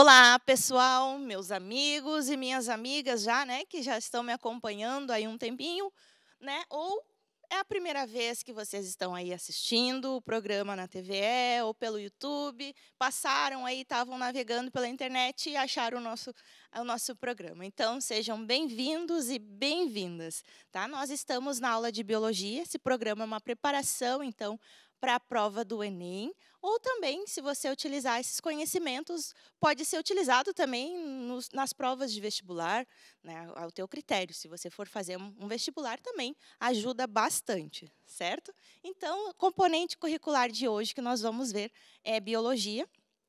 Olá, pessoal, meus amigos e minhas amigas já, né, que já estão me acompanhando aí um tempinho, né? Ou é a primeira vez que vocês estão aí assistindo o programa na TVE ou pelo YouTube, passaram aí, estavam navegando pela internet e acharam o nosso, o nosso programa. Então, sejam bem-vindos e bem-vindas. Tá? Nós estamos na aula de biologia, esse programa é uma preparação, então, para a prova do Enem, ou também, se você utilizar esses conhecimentos, pode ser utilizado também nos, nas provas de vestibular, né, ao teu critério. Se você for fazer um vestibular também, ajuda bastante, certo? Então, o componente curricular de hoje que nós vamos ver é biologia.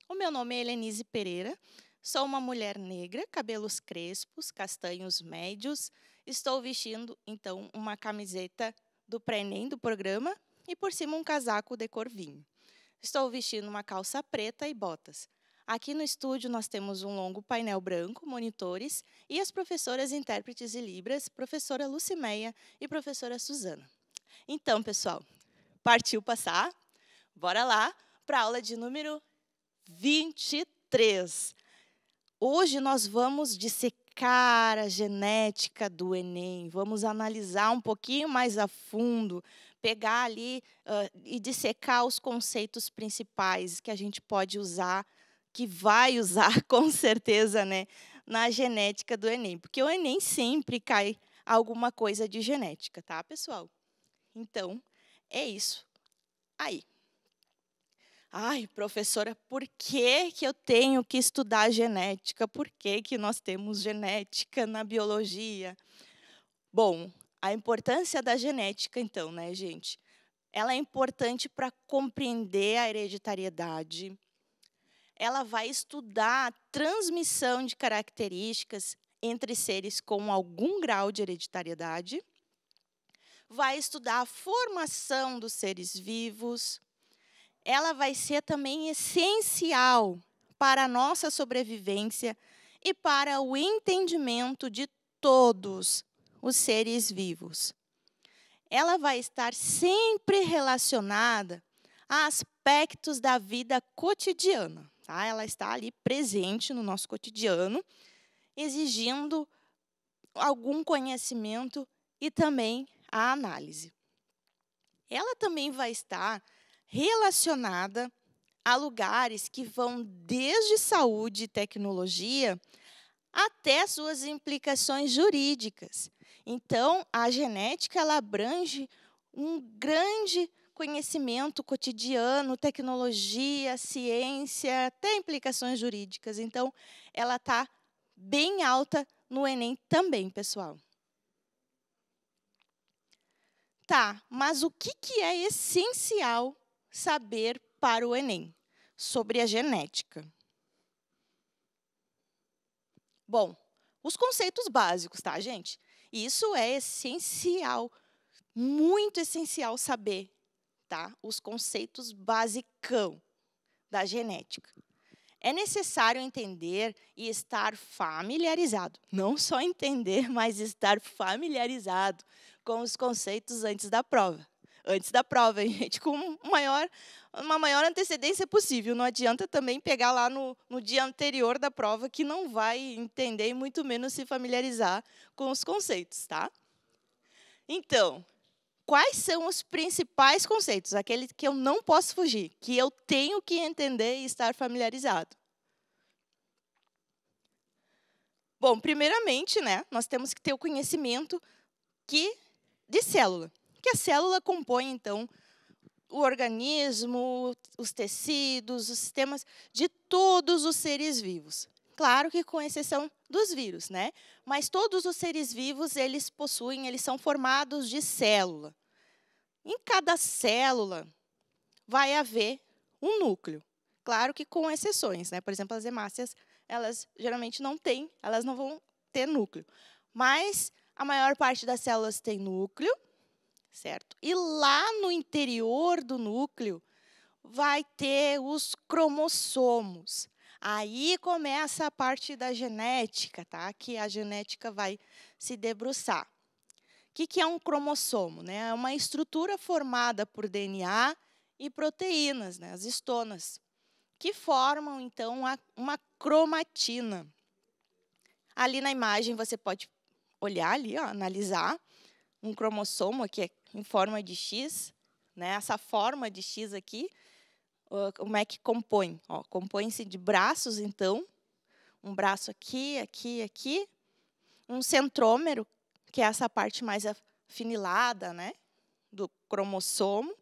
O meu nome é Helenise Pereira. Sou uma mulher negra, cabelos crespos, castanhos médios. Estou vestindo, então, uma camiseta do pré do programa e por cima um casaco de cor vinho. Estou vestindo uma calça preta e botas. Aqui no estúdio nós temos um longo painel branco, monitores e as professoras intérpretes e libras, professora Lucimeia e professora Suzana. Então, pessoal, partiu passar? Bora lá para a aula de número 23. Hoje nós vamos dissecar a genética do Enem, vamos analisar um pouquinho mais a fundo, pegar ali uh, e dissecar os conceitos principais que a gente pode usar, que vai usar com certeza, né, na genética do Enem, porque o Enem sempre cai alguma coisa de genética, tá, pessoal? Então, é isso. Aí. Ai, professora, por que, que eu tenho que estudar genética? Por que, que nós temos genética na biologia? Bom, a importância da genética, então, né, gente? Ela é importante para compreender a hereditariedade. Ela vai estudar a transmissão de características entre seres com algum grau de hereditariedade. Vai estudar a formação dos seres vivos. Ela vai ser também essencial para a nossa sobrevivência e para o entendimento de todos os seres vivos. Ela vai estar sempre relacionada a aspectos da vida cotidiana. Tá? Ela está ali presente no nosso cotidiano, exigindo algum conhecimento e também a análise. Ela também vai estar relacionada a lugares que vão desde saúde e tecnologia até suas implicações jurídicas, então, a genética ela abrange um grande conhecimento cotidiano, tecnologia, ciência, até implicações jurídicas. Então, ela está bem alta no Enem também, pessoal. Tá, mas o que, que é essencial saber para o Enem sobre a genética? Bom, os conceitos básicos, tá, gente? E isso é essencial, muito essencial saber, tá? Os conceitos basicão da genética. É necessário entender e estar familiarizado, não só entender, mas estar familiarizado com os conceitos antes da prova. Antes da prova, gente, com maior uma maior antecedência possível. Não adianta também pegar lá no, no dia anterior da prova, que não vai entender e muito menos se familiarizar com os conceitos, tá? Então, quais são os principais conceitos, aqueles que eu não posso fugir, que eu tenho que entender e estar familiarizado? Bom, primeiramente, né, nós temos que ter o conhecimento que de célula, que a célula compõe então o organismo, os tecidos, os sistemas de todos os seres vivos. Claro que com exceção dos vírus, né? Mas todos os seres vivos, eles possuem, eles são formados de célula. Em cada célula vai haver um núcleo. Claro que com exceções, né? Por exemplo, as hemácias, elas geralmente não têm, elas não vão ter núcleo. Mas a maior parte das células tem núcleo certo? E lá no interior do núcleo vai ter os cromossomos. Aí começa a parte da genética, tá? Que a genética vai se debruçar. O que, que é um cromossomo? Né? É uma estrutura formada por DNA e proteínas, né? as estonas, que formam, então, uma cromatina. Ali na imagem você pode olhar ali, ó, analisar um cromossomo, que é em forma de X, né? essa forma de X aqui, como é que compõe? Compõe-se de braços, então, um braço aqui, aqui, aqui, um centrômero, que é essa parte mais afinilada né? do cromossomo. O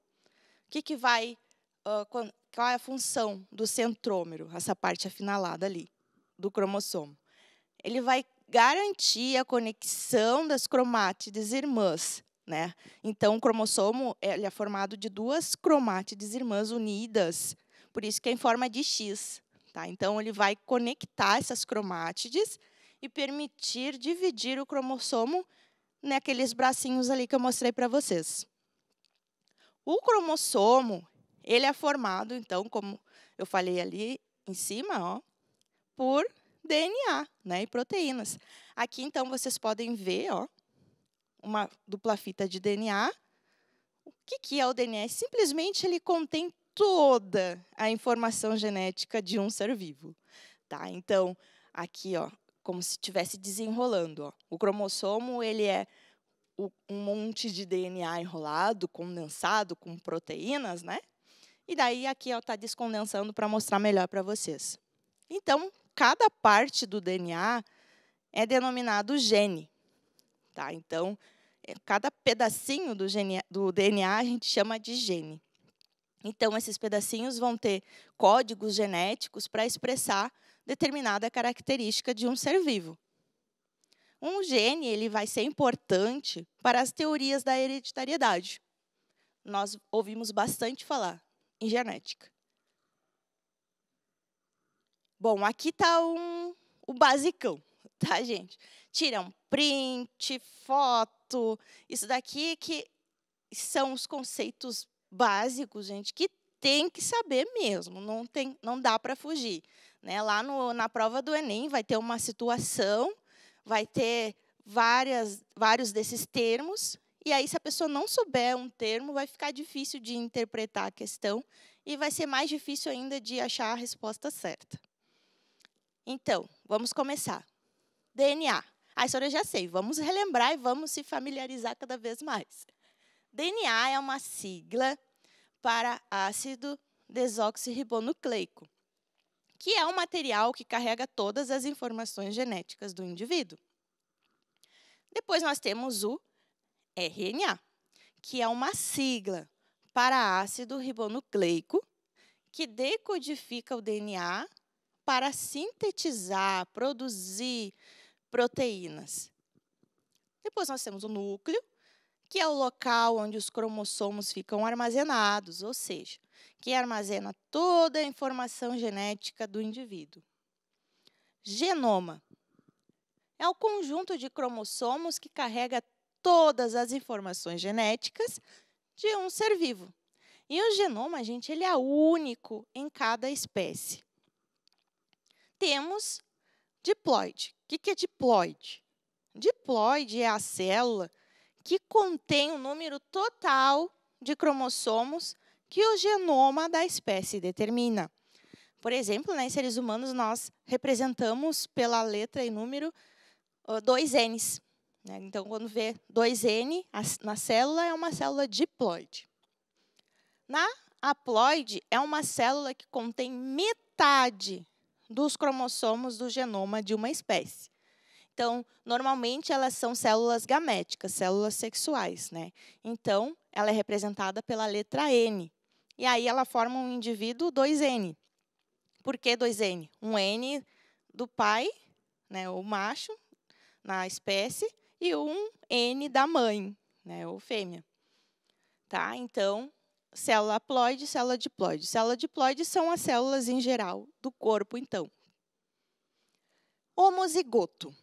que, que vai. qual é a função do centrômero, essa parte afinalada ali, do cromossomo? Ele vai garantir a conexão das cromátides irmãs né? Então, o cromossomo ele é formado de duas cromátides irmãs unidas, por isso que é em forma de X. Tá? Então, ele vai conectar essas cromátides e permitir dividir o cromossomo naqueles bracinhos ali que eu mostrei para vocês. O cromossomo ele é formado, então, como eu falei ali em cima, ó, por DNA né, e proteínas. Aqui, então, vocês podem ver ó, uma dupla fita de DNA. O que, que é o DNA? Simplesmente ele contém toda a informação genética de um ser vivo. Tá? Então, aqui, ó, como se estivesse desenrolando. Ó. O cromossomo ele é um monte de DNA enrolado, condensado, com proteínas, né? E daí aqui está descondensando para mostrar melhor para vocês. Então, cada parte do DNA é denominado gene. Tá? Então, é, cada pedacinho do, gene, do DNA a gente chama de gene. Então, esses pedacinhos vão ter códigos genéticos para expressar determinada característica de um ser vivo. Um gene ele vai ser importante para as teorias da hereditariedade. Nós ouvimos bastante falar em genética. Bom, aqui está um, o basicão, tá, gente? Tiram print, foto, isso daqui que são os conceitos básicos, gente, que tem que saber mesmo, não, tem, não dá para fugir. Né? Lá no, na prova do Enem vai ter uma situação, vai ter várias, vários desses termos, e aí, se a pessoa não souber um termo, vai ficar difícil de interpretar a questão e vai ser mais difícil ainda de achar a resposta certa. Então, vamos começar. DNA. Ah, senhora, já sei. Vamos relembrar e vamos se familiarizar cada vez mais. DNA é uma sigla para ácido desoxirribonucleico, que é o material que carrega todas as informações genéticas do indivíduo. Depois nós temos o RNA, que é uma sigla para ácido ribonucleico, que decodifica o DNA para sintetizar, produzir, proteínas. Depois nós temos o núcleo, que é o local onde os cromossomos ficam armazenados, ou seja, que armazena toda a informação genética do indivíduo. Genoma é o conjunto de cromossomos que carrega todas as informações genéticas de um ser vivo. E o genoma, gente, ele é único em cada espécie. Temos Diploide. O que é diploide? Diploide é a célula que contém o um número total de cromossomos que o genoma da espécie determina. Por exemplo, né, em seres humanos, nós representamos pela letra e número 2 Ns. Né? Então, quando vê 2N na célula, é uma célula diploide. Na haploide, é uma célula que contém metade dos cromossomos do genoma de uma espécie. Então, normalmente elas são células gaméticas, células sexuais, né? Então, ela é representada pela letra N. E aí ela forma um indivíduo 2N. Por que 2N? Um N do pai, né, o macho, na espécie, e um N da mãe, né, ou fêmea. Tá? Então, célula haploide, célula diploide. Célula diploide são as células em geral do corpo, então. Homozigoto.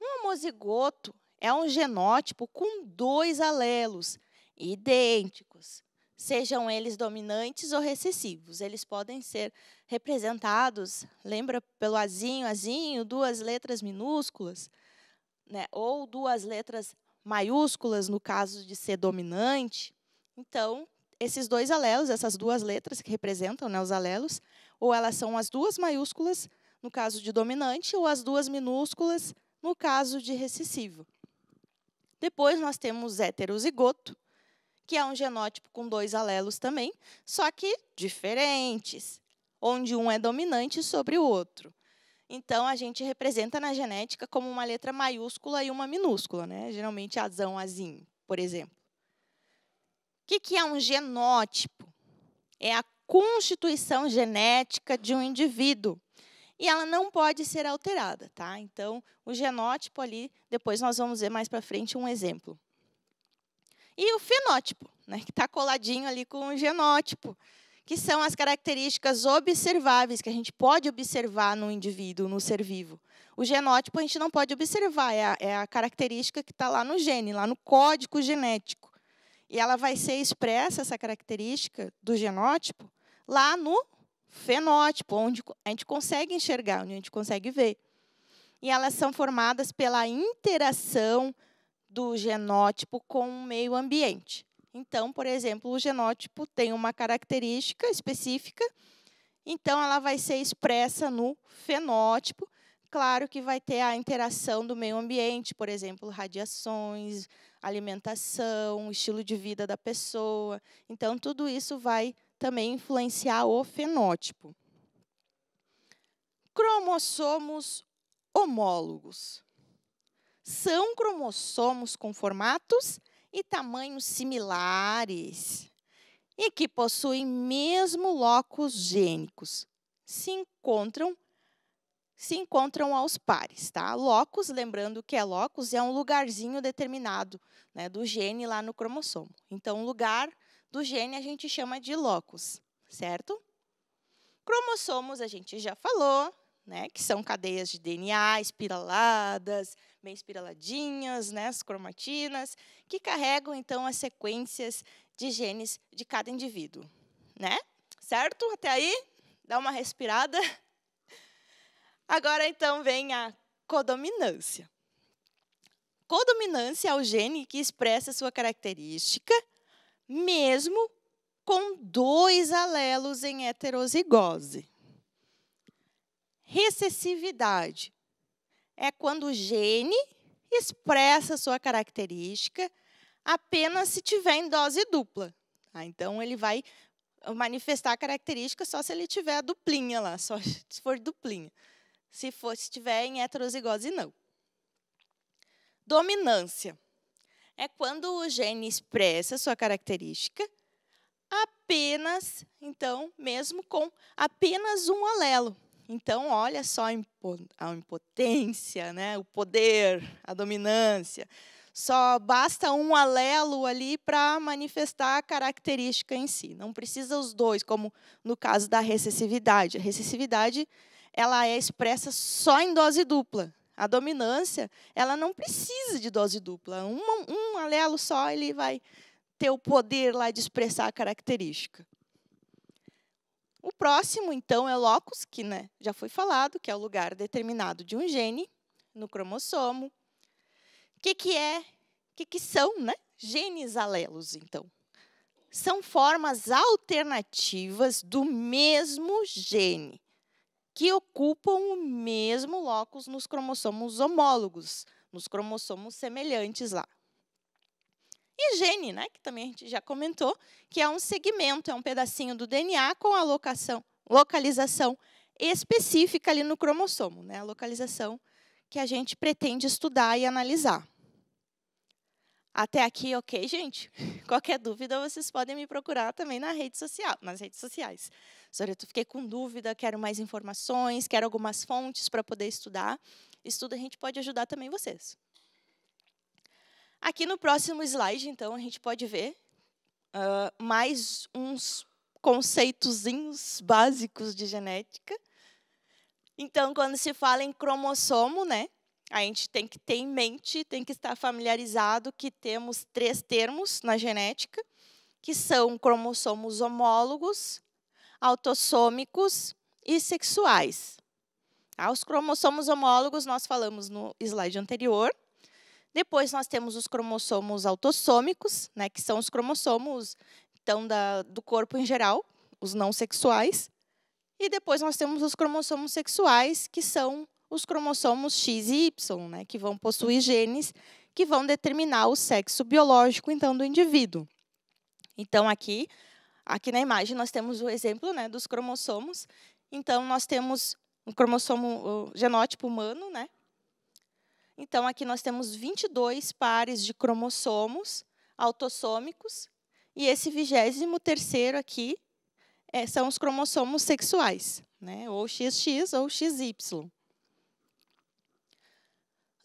Um homozigoto é um genótipo com dois alelos idênticos, sejam eles dominantes ou recessivos. Eles podem ser representados, lembra pelo azinho, azinho, duas letras minúsculas, né? ou duas letras maiúsculas no caso de ser dominante então, esses dois alelos, essas duas letras que representam né, os alelos, ou elas são as duas maiúsculas, no caso de dominante, ou as duas minúsculas, no caso de recessivo. Depois nós temos heterozigoto, que é um genótipo com dois alelos também, só que diferentes, onde um é dominante sobre o outro. Então, a gente representa na genética como uma letra maiúscula e uma minúscula, né? geralmente azão, azinho, por exemplo que, que é um genótipo? É a constituição genética de um indivíduo. E ela não pode ser alterada, tá? Então, o genótipo ali, depois nós vamos ver mais para frente um exemplo. E o fenótipo, né, que está coladinho ali com o genótipo, que são as características observáveis que a gente pode observar no indivíduo, no ser vivo. O genótipo a gente não pode observar, é a, é a característica que está lá no gene, lá no código genético. E ela vai ser expressa, essa característica do genótipo, lá no fenótipo, onde a gente consegue enxergar, onde a gente consegue ver. E elas são formadas pela interação do genótipo com o meio ambiente. Então, por exemplo, o genótipo tem uma característica específica, então ela vai ser expressa no fenótipo, claro que vai ter a interação do meio ambiente, por exemplo, radiações, alimentação, estilo de vida da pessoa. Então, tudo isso vai também influenciar o fenótipo. Cromossomos homólogos. São cromossomos com formatos e tamanhos similares e que possuem mesmo locos gênicos. Se encontram se encontram aos pares. Tá? Locus, lembrando que é locus, é um lugarzinho determinado né, do gene lá no cromossomo. Então, o lugar do gene a gente chama de locus, certo? Cromossomos, a gente já falou, né, que são cadeias de DNA espiraladas, bem espiraladinhas, né, as cromatinas, que carregam então as sequências de genes de cada indivíduo, né? Certo? Até aí? Dá uma respirada. Agora, então, vem a codominância. Codominância é o gene que expressa sua característica, mesmo com dois alelos em heterozigose. Recessividade é quando o gene expressa sua característica apenas se tiver em dose dupla. Ah, então, ele vai manifestar a característica só se ele tiver a duplinha lá, só se for duplinha. Se for, se tiver em heterozigose, não. Dominância é quando o gene expressa sua característica apenas, então, mesmo com apenas um alelo. Então, olha só a impotência, né? o poder, a dominância. Só basta um alelo ali para manifestar a característica em si. Não precisa os dois, como no caso da recessividade. A recessividade ela é expressa só em dose dupla. A dominância, ela não precisa de dose dupla. Um, um alelo só, ele vai ter o poder lá de expressar a característica. O próximo, então, é o locus, que né, já foi falado, que é o lugar determinado de um gene no cromossomo. O que, que é? O que, que são né? genes alelos, então? São formas alternativas do mesmo gene que ocupam o mesmo locus nos cromossomos homólogos, nos cromossomos semelhantes lá. E gene, né, que também a gente já comentou, que é um segmento, é um pedacinho do DNA com a locação, localização específica ali no cromossomo, né, a localização que a gente pretende estudar e analisar. Até aqui, ok, gente? Qualquer dúvida, vocês podem me procurar também na rede social, nas redes sociais. Soreto, fiquei com dúvida, quero mais informações, quero algumas fontes para poder estudar. Estudo a gente pode ajudar também vocês. Aqui no próximo slide, então, a gente pode ver uh, mais uns conceitozinhos básicos de genética. Então, quando se fala em cromossomo, né, a gente tem que ter em mente, tem que estar familiarizado que temos três termos na genética, que são cromossomos homólogos, autossômicos e sexuais. Tá? Os cromossomos homólogos nós falamos no slide anterior. Depois nós temos os cromossomos autossômicos, né, que são os cromossomos então, da, do corpo em geral, os não sexuais. E depois nós temos os cromossomos sexuais, que são os cromossomos X e Y, né, que vão possuir uhum. genes que vão determinar o sexo biológico então do indivíduo. Então aqui, aqui na imagem nós temos o exemplo, né, dos cromossomos. Então nós temos um cromossomo genótipo humano, né? Então aqui nós temos 22 pares de cromossomos autossômicos e esse vigésimo terceiro aqui é, são os cromossomos sexuais, né? Ou XX ou XY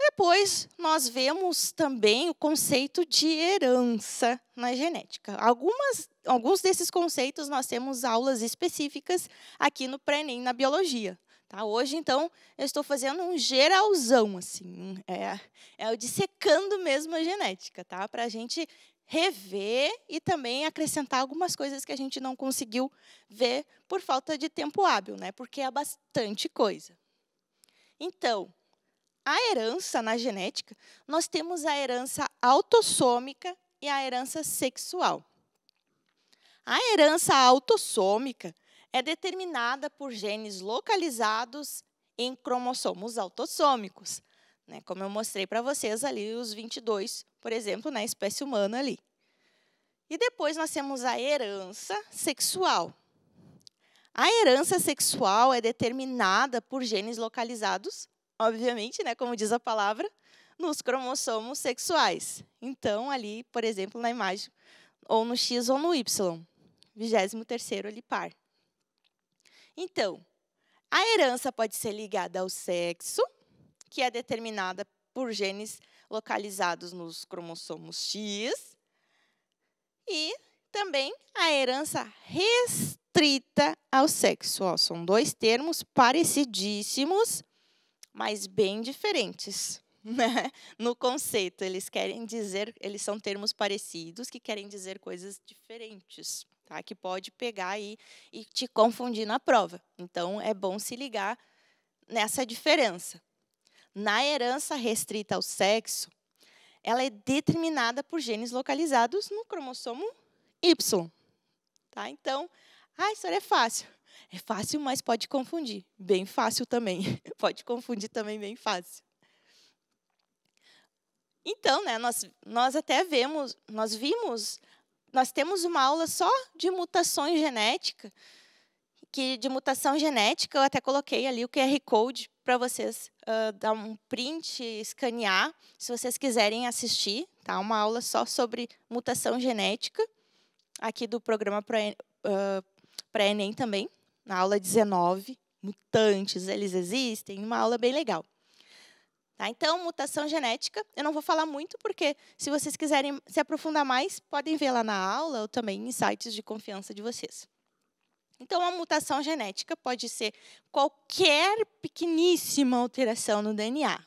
depois nós vemos também o conceito de herança na genética. Algumas, alguns desses conceitos nós temos aulas específicas aqui no pré na biologia. Tá? Hoje, então, eu estou fazendo um geralzão, assim, é, é o dissecando mesmo a genética, tá? para a gente rever e também acrescentar algumas coisas que a gente não conseguiu ver por falta de tempo hábil, né? porque é bastante coisa. Então, a herança na genética, nós temos a herança autossômica e a herança sexual. A herança autossômica é determinada por genes localizados em cromossomos autossômicos, né, como eu mostrei para vocês ali, os 22, por exemplo, na espécie humana ali. E depois nós temos a herança sexual. A herança sexual é determinada por genes localizados obviamente, né, como diz a palavra, nos cromossomos sexuais. Então, ali, por exemplo, na imagem, ou no X ou no Y, 23 terceiro, ali par. Então, a herança pode ser ligada ao sexo, que é determinada por genes localizados nos cromossomos X, e também a herança restrita ao sexo. Ó, são dois termos parecidíssimos, mas bem diferentes. Né? No conceito, eles querem dizer, eles são termos parecidos que querem dizer coisas diferentes, tá? Que pode pegar aí e te confundir na prova. Então é bom se ligar nessa diferença. Na herança restrita ao sexo, ela é determinada por genes localizados no cromossomo Y. Tá? Então, ah, isso é fácil. É fácil, mas pode confundir. Bem fácil também. Pode confundir também bem fácil. Então, né, nós, nós até vemos, nós vimos, nós temos uma aula só de mutações genéticas, que de mutação genética eu até coloquei ali o QR Code para vocês uh, dar um print, escanear, se vocês quiserem assistir, tá? Uma aula só sobre mutação genética, aqui do programa para uh, para Enem também na aula 19, mutantes, eles existem, uma aula bem legal. Tá, então, mutação genética, eu não vou falar muito, porque se vocês quiserem se aprofundar mais, podem ver lá na aula ou também em sites de confiança de vocês. Então, a mutação genética pode ser qualquer pequeníssima alteração no DNA.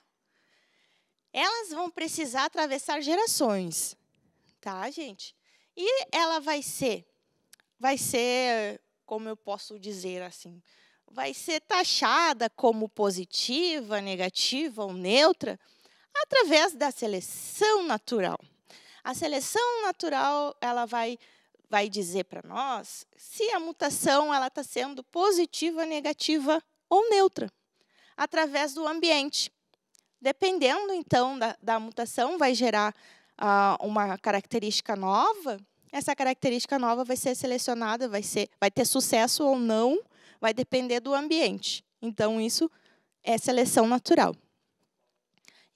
Elas vão precisar atravessar gerações, tá, gente? E ela vai ser, vai ser como eu posso dizer assim, vai ser taxada como positiva, negativa ou neutra através da seleção natural. A seleção natural ela vai vai dizer para nós se a mutação ela está sendo positiva, negativa ou neutra através do ambiente. Dependendo então da, da mutação vai gerar ah, uma característica nova essa característica nova vai ser selecionada, vai, ser, vai ter sucesso ou não, vai depender do ambiente. Então, isso é seleção natural.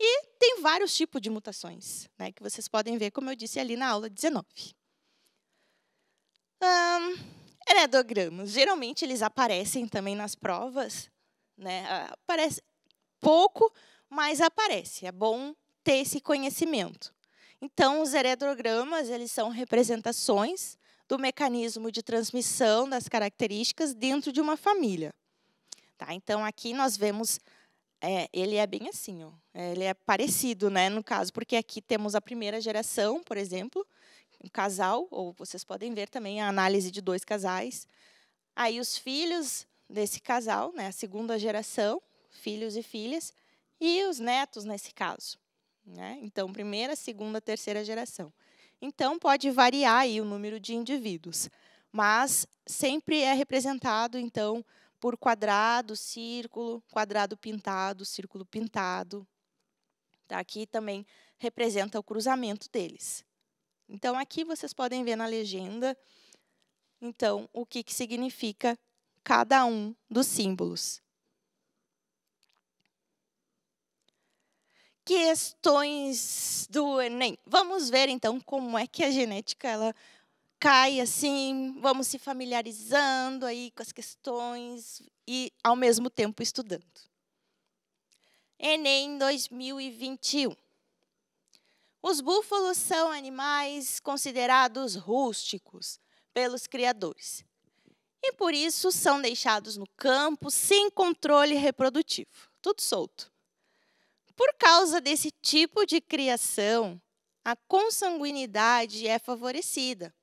E tem vários tipos de mutações, né, que vocês podem ver, como eu disse ali na aula 19. Um, heredogramas. Geralmente, eles aparecem também nas provas. Né, aparece pouco, mas aparece. É bom ter esse conhecimento. Então, os heredogramas eles são representações do mecanismo de transmissão das características dentro de uma família. Tá? Então, aqui nós vemos, é, ele é bem assim, ó, é, ele é parecido, né, no caso, porque aqui temos a primeira geração, por exemplo, um casal, ou vocês podem ver também a análise de dois casais. Aí os filhos desse casal, né, a segunda geração, filhos e filhas, e os netos nesse caso. Né? Então, primeira, segunda, terceira geração. Então, pode variar aí o número de indivíduos, mas sempre é representado, então, por quadrado, círculo, quadrado pintado, círculo pintado. Tá? Aqui também representa o cruzamento deles. Então, aqui vocês podem ver na legenda, então, o que, que significa cada um dos símbolos. questões do Enem. Vamos ver então como é que a genética ela cai assim, vamos se familiarizando aí com as questões e ao mesmo tempo estudando. Enem 2021. Os búfalos são animais considerados rústicos pelos criadores e por isso são deixados no campo sem controle reprodutivo, tudo solto. Por causa desse tipo de criação, a consanguinidade é favorecida,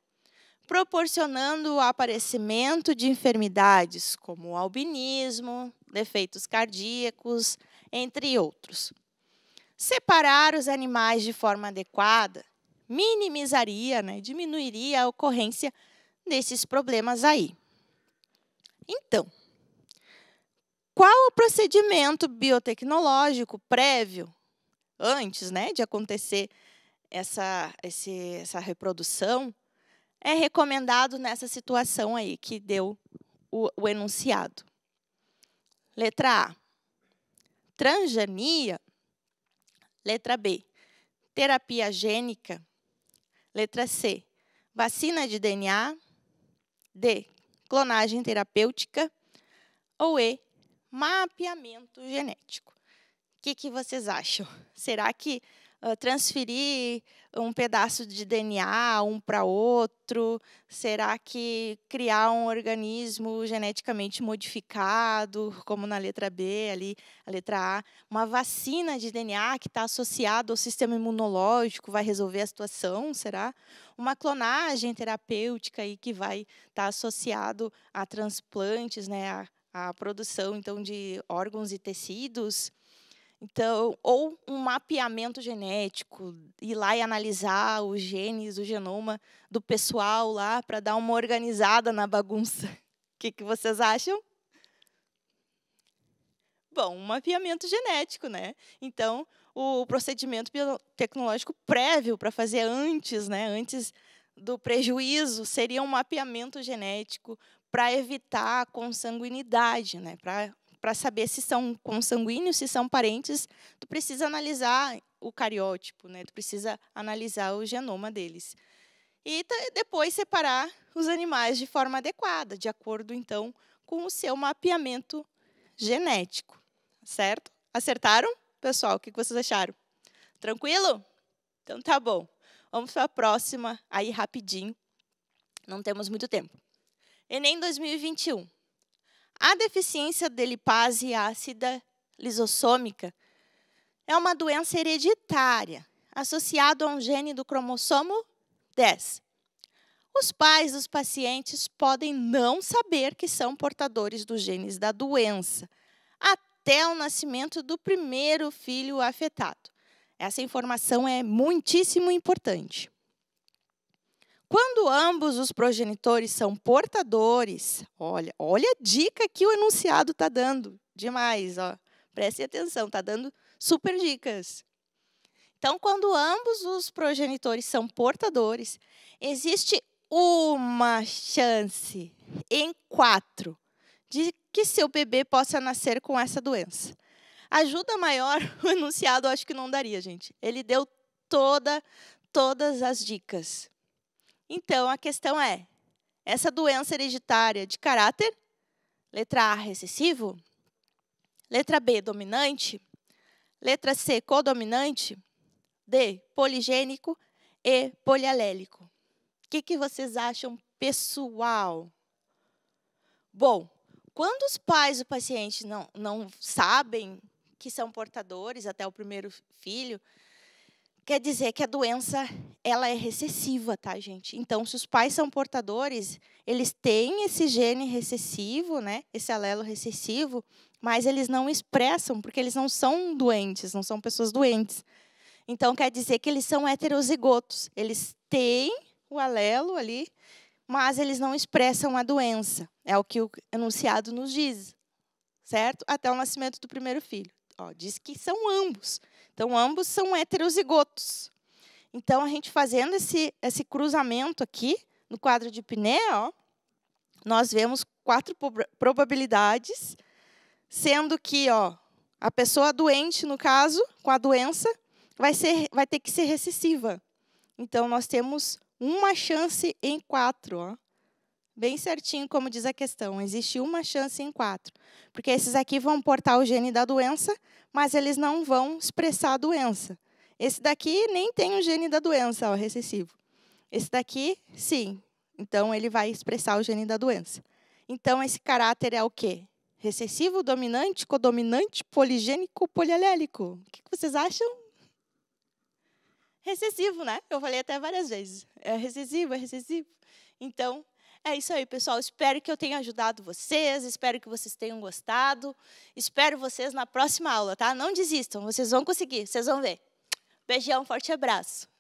proporcionando o aparecimento de enfermidades como o albinismo, defeitos cardíacos, entre outros. Separar os animais de forma adequada minimizaria, né, diminuiria a ocorrência desses problemas aí. Então, qual o procedimento biotecnológico prévio, antes né, de acontecer essa, esse, essa reprodução, é recomendado nessa situação aí que deu o, o enunciado? Letra A, transgenia. Letra B, terapia gênica. Letra C, vacina de DNA. D, clonagem terapêutica. Ou E, mapeamento genético. O que, que vocês acham? Será que uh, transferir um pedaço de DNA um para outro? Será que criar um organismo geneticamente modificado, como na letra B, ali, a letra A, uma vacina de DNA que está associada ao sistema imunológico vai resolver a situação? Será? Uma clonagem terapêutica aí que vai estar tá associado a transplantes, né, a a produção então de órgãos e tecidos. Então, ou um mapeamento genético, ir lá e analisar os genes, o genoma do pessoal lá para dar uma organizada na bagunça. O que, que vocês acham? Bom, um mapeamento genético, né? Então, o procedimento biotecnológico prévio para fazer antes, né? Antes do prejuízo seria um mapeamento genético para evitar a consanguinidade, né? Para para saber se são consanguíneos, se são parentes, tu precisa analisar o cariótipo, né? Tu precisa analisar o genoma deles. E depois separar os animais de forma adequada, de acordo então com o seu mapeamento genético, certo? Acertaram? Pessoal, o que vocês acharam? Tranquilo? Então tá bom. Vamos para a próxima aí rapidinho. Não temos muito tempo. Enem 2021. A deficiência de lipase ácida lisossômica é uma doença hereditária associada a um gene do cromossomo 10. Os pais dos pacientes podem não saber que são portadores dos genes da doença até o nascimento do primeiro filho afetado. Essa informação é muitíssimo importante. Quando ambos os progenitores são portadores, olha, olha a dica que o enunciado está dando, demais, ó. Prestem atenção, está dando super dicas. Então, quando ambos os progenitores são portadores, existe uma chance em quatro de que seu bebê possa nascer com essa doença. Ajuda maior, o enunciado acho que não daria, gente. Ele deu toda, todas as dicas. Então a questão é: essa doença hereditária de caráter, letra A, recessivo, letra B, dominante, letra C, codominante, D, poligênico e polialélico. O que, que vocês acham, pessoal? Bom, quando os pais do paciente não, não sabem que são portadores até o primeiro filho, quer dizer que a doença ela é recessiva, tá, gente? Então, se os pais são portadores, eles têm esse gene recessivo, né? Esse alelo recessivo, mas eles não expressam, porque eles não são doentes, não são pessoas doentes. Então, quer dizer que eles são heterozigotos. Eles têm o alelo ali, mas eles não expressam a doença. É o que o enunciado nos diz, certo? Até o nascimento do primeiro filho. Ó, diz que são ambos. Então, ambos são heterozigotos. Então, a gente fazendo esse, esse cruzamento aqui, no quadro de Piné, ó, nós vemos quatro probabilidades, sendo que ó, a pessoa doente, no caso, com a doença, vai, ser, vai ter que ser recessiva. Então, nós temos uma chance em quatro. Ó. Bem certinho, como diz a questão. Existe uma chance em quatro. Porque esses aqui vão portar o gene da doença, mas eles não vão expressar a doença. Esse daqui nem tem o gene da doença, ó, recessivo. Esse daqui, sim. Então, ele vai expressar o gene da doença. Então, esse caráter é o quê? Recessivo, dominante, codominante, poligênico, polialélico. O que vocês acham? Recessivo, né? Eu falei até várias vezes. É recessivo, é recessivo. Então, é isso aí, pessoal. Espero que eu tenha ajudado vocês, espero que vocês tenham gostado. Espero vocês na próxima aula, tá? Não desistam, vocês vão conseguir, vocês vão ver. Beijão, forte abraço.